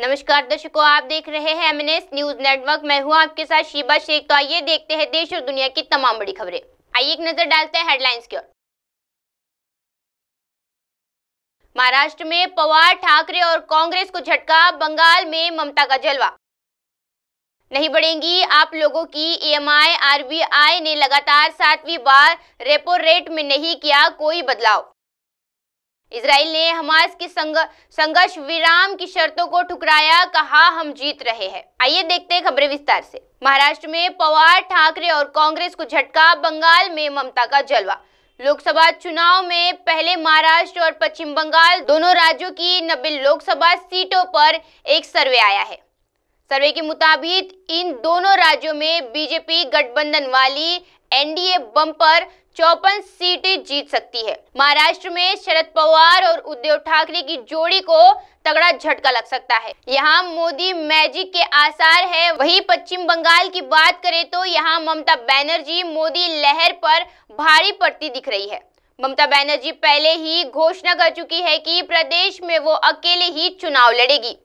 नमस्कार दर्शकों आप देख रहे हैं एमएनएस न्यूज नेटवर्क मैं हूं आपके साथ शीबा शेख तो आइए देखते हैं देश और दुनिया की तमाम बड़ी खबरें आइए एक नजर डालते हैं हेडलाइंस की ओर महाराष्ट्र में पवार ठाकरे और कांग्रेस को झटका बंगाल में ममता का जलवा नहीं बढ़ेंगी आप लोगों की ईएमआई e आरबीआई ने लगातार सातवीं बार रेपो रेट में नहीं किया कोई बदलाव इसराइल ने हमास की संग, संघर्ष विराम की शर्तों को ठुकराया कहा हम जीत रहे हैं आइए देखते हैं खबरें विस्तार से महाराष्ट्र में पवार ठाकरे और कांग्रेस को झटका बंगाल में ममता का जलवा लोकसभा चुनाव में पहले महाराष्ट्र और पश्चिम बंगाल दोनों राज्यों की नब्बे लोकसभा सीटों पर एक सर्वे आया है सर्वे के मुताबिक इन दोनों राज्यों में बीजेपी गठबंधन वाली एनडीए बम पर चौपन सीटें जीत सकती है महाराष्ट्र में शरद पवार और उद्धव ठाकरे की जोड़ी को तगड़ा झटका लग सकता है यहाँ मोदी मैजिक के आसार है वहीं पश्चिम बंगाल की बात करें तो यहाँ ममता बनर्जी मोदी लहर पर भारी पड़ती दिख रही है ममता बनर्जी पहले ही घोषणा कर चुकी है कि प्रदेश में वो अकेले ही चुनाव लड़ेगी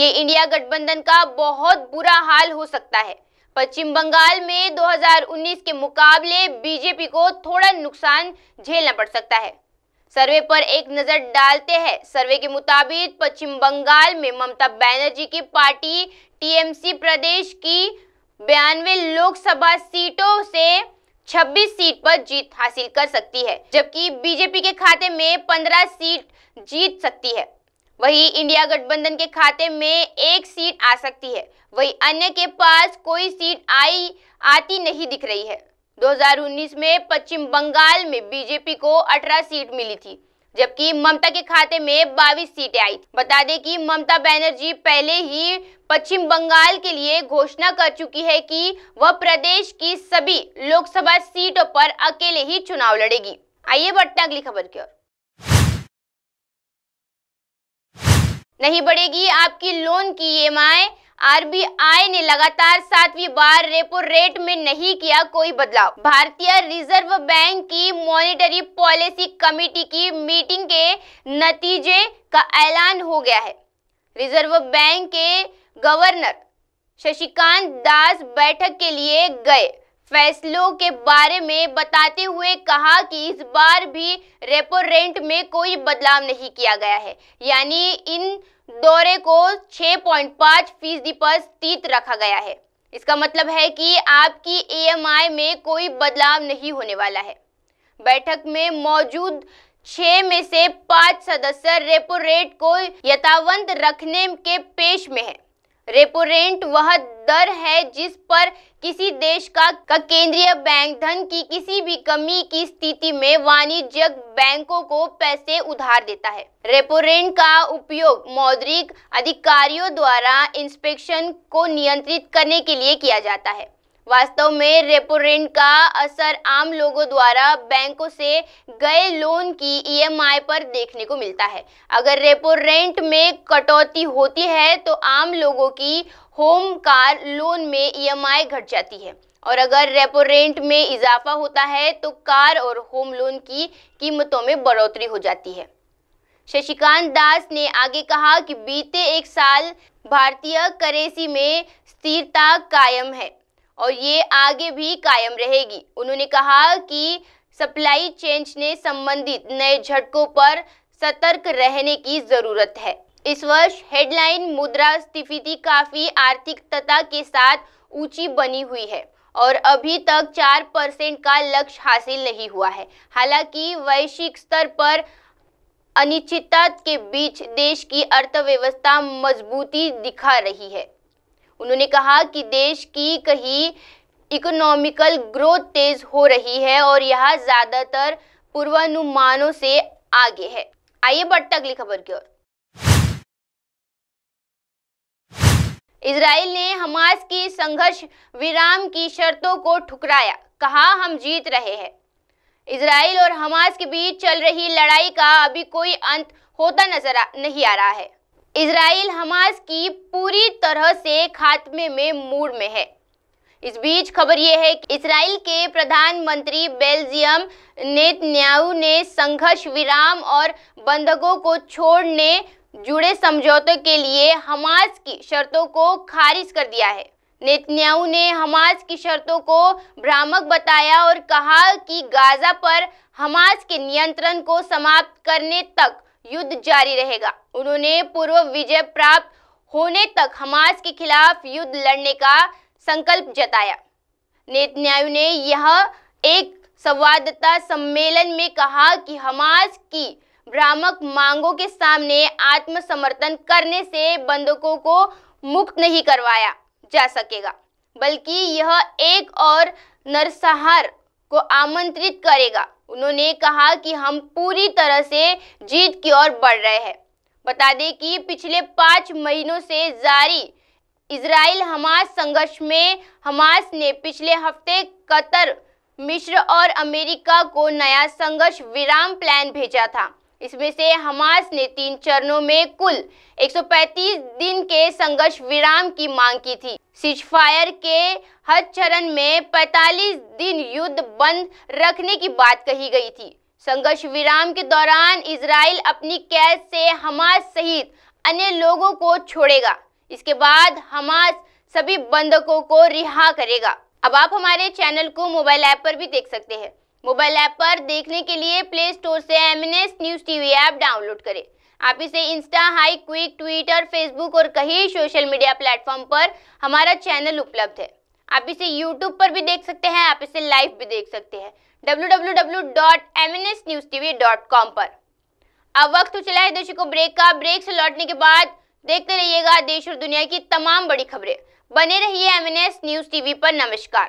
ये इंडिया गठबंधन का बहुत बुरा हाल हो सकता है पश्चिम बंगाल में 2019 के मुकाबले बीजेपी को थोड़ा नुकसान झेलना पड़ सकता है सर्वे पर एक नजर डालते हैं सर्वे के मुताबिक पश्चिम बंगाल में ममता बनर्जी की पार्टी टीएमसी प्रदेश की बयानवे लोकसभा सीटों से 26 सीट पर जीत हासिल कर सकती है जबकि बीजेपी के खाते में 15 सीट जीत सकती है वहीं इंडिया गठबंधन के खाते में एक सीट आ सकती है वहीं अन्य के पास कोई सीट आई आती नहीं दिख रही है 2019 में पश्चिम बंगाल में बीजेपी को 18 सीट मिली थी जबकि ममता के खाते में 22 सीटें आई बता दें कि ममता बनर्जी पहले ही पश्चिम बंगाल के लिए घोषणा कर चुकी है कि वह प्रदेश की सभी लोकसभा सीटों पर अकेले ही चुनाव लड़ेगी आइए बढ़ते अगली खबर की ओर नहीं बढ़ेगी आपकी लोन की ईएमआई e आरबीआई ने लगातार सातवीं बार रेपो रेट में नहीं किया कोई बदलाव भारतीय रिजर्व बैंक की मॉनेटरी पॉलिसी कमेटी की मीटिंग के नतीजे का ऐलान हो गया है रिजर्व बैंक के गवर्नर शशिकांत दास बैठक के लिए गए फैसलों के बारे में बताते हुए कहा कि इस बार भी रेपो रेंट में कोई बदलाव नहीं किया गया है यानी इन दौरे को 6.5 फीसदी पर स्थित रखा गया है इसका मतलब है कि आपकी ईएमआई e में कोई बदलाव नहीं होने वाला है बैठक में मौजूद छः में से पाँच सदस्य रेपो रेट को यथावंत रखने के पेश में है रेपो रेंट वह दर है जिस पर किसी देश का, का केंद्रीय बैंक धन की किसी भी कमी की स्थिति में वाणिज्यिक बैंकों को पैसे उधार देता है रेपो रेंट का उपयोग मौद्रिक अधिकारियों द्वारा इंस्पेक्शन को नियंत्रित करने के लिए किया जाता है वास्तव में रेपो रेंट का असर आम लोगों द्वारा बैंकों से गए लोन की ईएमआई e पर देखने को मिलता है अगर रेपो रेंट में कटौती होती है तो आम लोगों की होम कार लोन में ईएमआई e घट जाती है और अगर रेपो रेंट में इजाफा होता है तो कार और होम लोन की कीमतों में बढ़ोतरी हो जाती है शशिकांत दास ने आगे कहा कि बीते एक साल भारतीय करेंसी में स्थिरता कायम है और ये आगे भी कायम रहेगी उन्होंने कहा कि सप्लाई चेंज ने संबंधित नए झटकों पर सतर्क रहने की जरूरत है इस वर्ष हेडलाइन मुद्रा स्थिति काफी आर्थिकता के साथ ऊंची बनी हुई है और अभी तक चार परसेंट का लक्ष्य हासिल नहीं हुआ है हालांकि वैश्विक स्तर पर अनिश्चितता के बीच देश की अर्थव्यवस्था मजबूती दिखा रही है उन्होंने कहा कि देश की कहीं इकोनॉमिकल ग्रोथ तेज हो रही है और यह ज़्यादातर पूर्वानुमानों से आगे है आइए बढ़ते अगली खबर की ओर इसराइल ने हमास की संघर्ष विराम की शर्तों को ठुकराया कहा हम जीत रहे हैं इसराइल और हमास के बीच चल रही लड़ाई का अभी कोई अंत होता नजर नहीं आ रहा है इसराइल हमास की पूरी तरह से खात्मे में मूड में है इस बीच खबर यह है कि इसराइल के प्रधानमंत्री बेल्जियम नेतन्याहू ने संघर्ष विराम और बंधकों को छोड़ने जुड़े समझौते के लिए हमास की शर्तों को खारिज कर दिया है नेतन्याहू ने हमास की शर्तों को भ्रामक बताया और कहा कि गाजा पर हमास के नियंत्रण को समाप्त करने तक युद्ध जारी रहेगा उन्होंने पूर्व विजय प्राप्त होने तक हमास के खिलाफ युद्ध लड़ने का संकल्प जताया नेतन्यायु ने यह एक संवाददाता सम्मेलन में कहा कि हमास की भ्रामक मांगों के सामने आत्मसमर्थन करने से बंधकों को मुक्त नहीं करवाया जा सकेगा बल्कि यह एक और नरसंहार को आमंत्रित करेगा उन्होंने कहा कि हम पूरी तरह से जीत की ओर बढ़ रहे हैं बता दें कि पिछले पाँच महीनों से जारी इसराइल हमास संघर्ष में हमास ने पिछले हफ्ते कतर मिश्र और अमेरिका को नया संघर्ष विराम प्लान भेजा था इसमें से हमास ने तीन चरणों में कुल 135 दिन के संघर्ष विराम की मांग की थी सिजफायर के हर चरण में 45 दिन युद्ध बंद रखने की बात कही गई थी संघर्ष विराम के दौरान इसराइल अपनी कैद से हमास सहित अन्य लोगों को छोड़ेगा इसके बाद हमास सभी बंधकों को रिहा करेगा अब आप हमारे चैनल को मोबाइल ऐप पर भी देख सकते हैं मोबाइल ऐप पर देखने के लिए प्ले स्टोर से M news TV app download करें आप इसे इंस्टा हाई क्विक ट्विटर फेसबुक और कई सोशल मीडिया प्लेटफॉर्म पर हमारा चैनल उपलब्ध है आप इसे यूट्यूब पर भी देख सकते हैं आप इसे लाइव भी देख सकते हैं www.mnsnewstv.com पर अब वक्त तो चला है दर्शकों ब्रेक का ब्रेक से लौटने के बाद देखते रहिएगा देश और दुनिया की तमाम बड़ी खबरें बने रहिए एम न्यूज़ टीवी पर नमस्कार